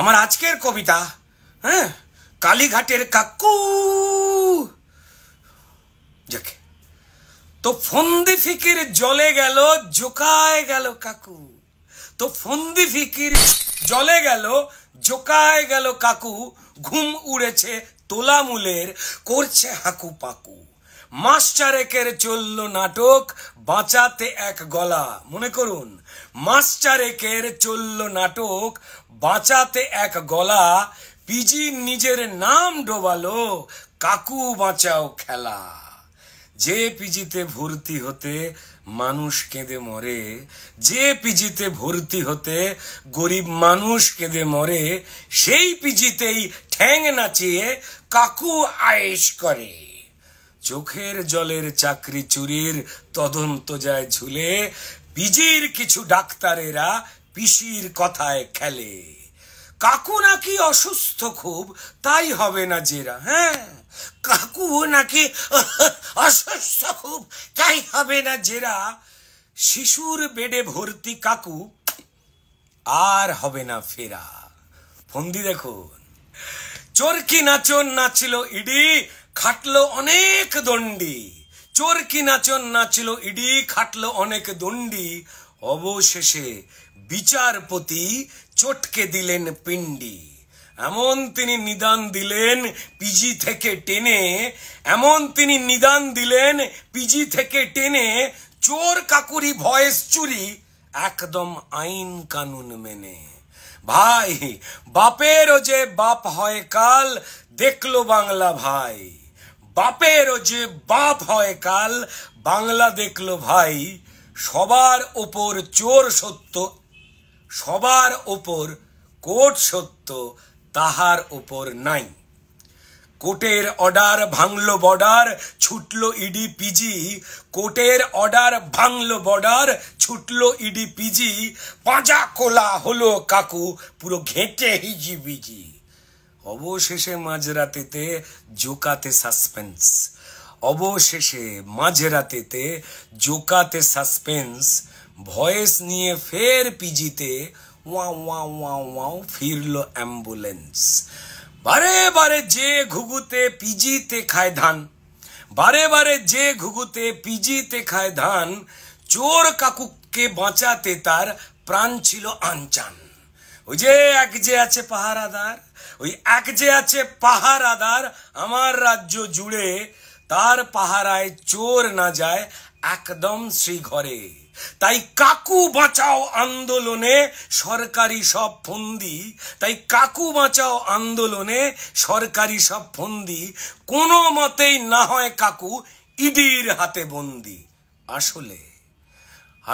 আমার আজকের কবিতা হ্যাঁ কালীঘাটের কাকু যাকে তো ফন্দি ফিকির জলে গেল জোকায় গেল কাকু তো ফন্দি ফিকির জলে গেল জোকায় গেল কাকু ঘুম উড়েছে তোলামুলের করছে হাকু পাকু মাস্টারেকের চারেকের চলল নাটক বাঁচাতে এক গলা মনে করুন মাস্টারেকের চারেকের চলল নাটক বাঁচাতে এক গলা পিজি নিজের নাম ডোবালো কাকু বাঁচাও খেলা যে পিজিতে ভর্তি হতে মানুষ কেঁদে মরে যে পিজিতে ভর্তি হতে গরিব মানুষ কেঁদে মরে সেই পিজিতেই ঠ্যাং নাচিয়ে কাকু আয়েস করে চোখের জলের চাকরি চুরির তদন্ত যায় ঝুলে বিজির কিছু ডাক্তারেরা পিসির কথায় খেলে কাকু নাকি অসুস্থ খুব তাই হবে না জেরা হ্যাঁ কাকু নাকি অসুস্থ খুব তাই হবে না জেরা শিশুর বেডে ভর্তি কাকু আর হবে না ফেরা ফন্দি দেখুন চোরকি নাচন নাচছিল ইডি খাটলো অনেক দণ্ডি চোর কি নাচন নাচল ইডি খাটলো অনেক দণ্ডি অবশেষে বিচারপতি চটকে দিলেন পিণ্ডি এমন তিনি নিদান দিলেন পিজি থেকে টেনে এমন তিনি নিদান দিলেন পিজি থেকে টেনে চোর কাকুরি ভয়েস চুরি একদম আইন কানুন মেনে ভাই বাপেরও যে বাপ হয় কাল দেখলো বাংলা ভাই বাপেরও যে বাপ হয় কাল বাংলা দেখলো ভাই সবার ওপর চোর সত্য সবার ওপর কোট সত্য তাহার ওপর নাই কোর্টের অর্ডার ভাঙল বর্ডার ছুটল ইডি পিজি কোর্টের অর্ডার ভাঙল বর্ডার ছুটল ইডি পিজি পাঁজা কোলা হলো কাকু পুরো ঘেঁটে হিজিবিজি অবশেষে মাঝরাতেতে জোকাতে সাসপেন্স অবশেষে মাঝরাতেতে জোকাতে সাসপেন্স ভয়েস নিয়ে ফের পিজিতে ওয়া ওয়া ওয়া ওয়া ফিরল অ্যাম্বুলেন্স বারে বারে যে ঘুঘুতে পিজিতে খায় ধান বারে বারে যে ঘুঘুতে পিজিতে খায় ধান চোর কাকুককে বাঁচাতে তার প্রাণ ছিল আনচান ওই যে এক যে আছে পাহারাদার ওই এক যে আছে পাহারাদার আমার রাজ্য জুড়ে তার পাহারায় চোর না যায় একদম শ্রীঘরে তাই কাকু বাঁচাও আন্দোলনে সরকারি সব ফন্দি তাই কাকু বাঁচাও আন্দোলনে সরকারি সব ফন্দি কোনো মতেই না হয় কাকু ইডির হাতে বন্দি আসলে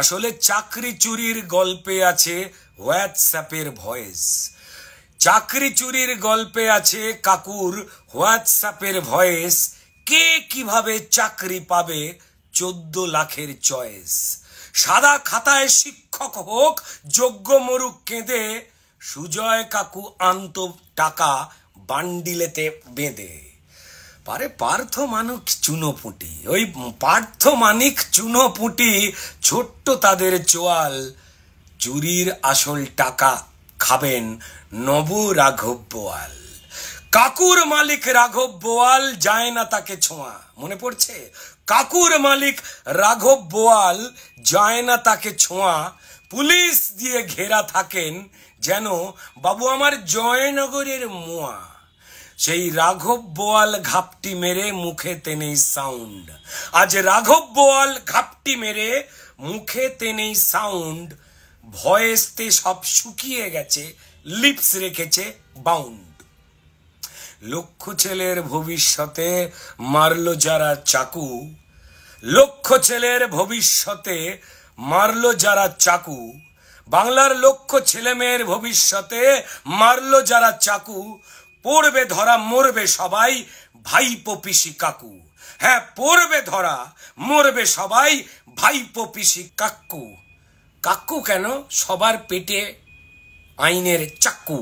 আসলে চাকরি চুরির গল্পে আছে হোয়াটসঅ্যাপের ভয়েস চাকরি চুরির গল্পে আছে কাকুর হোয়াটসঅ্যাপের ভয়েস কে কিভাবে চাকরি পাবে চোদ্দ লাখের চয়েস সাদা খাতায় শিক্ষক হোক যোগ্য মরু কেঁদে সুজয় কাকু আন্ত টাকা বান্ডিলেতে বেঁধে পারে পার্থ মানিক চুনোপুটি ওই পার্থ মানিক চুনোপুটি ছোট্ট তাদের চোয়াল জুরির আসল টাকা খাবেন নব রাঘব বোয়াল কাকুর মালিক রাঘব বোয়াল যায় না তাকে ছোঁয়া মনে পড়ছে কাকুর মালিক রাঘব বোয়াল যায় না তাকে ছোঁয়া পুলিশ দিয়ে ঘেরা থাকেন যেন বাবু আমার জয়নগরের মোয়া সেই রাঘব বোয়াল ঘাপটি মেরে মুখে তেনেই সাউন্ড আজ রাঘব বোয়াল ঘাপটি মেরে মুখে তেনেই সাউন্ড ভয়েসতে সব শুকিয়ে গেছে লিপস রেখেছে বাউন্ড লক্ষ ছেলের ভবিষ্যতে মারল যারা চাকু লক্ষ ছেলের ভবিষ্যতে মারল যারা চাকু বাংলার লক্ষ ছেলেমেয়ের ভবিষ্যতে মারল যারা চাকু পড়বে ধরা মরবে সবাই ভাইপো পিসি কাকু হ্যাঁ পড়বে ধরা মরবে সবাই ভাইপো পিসি কাকু কাকু কেন সবার পেটে আইনের চাকু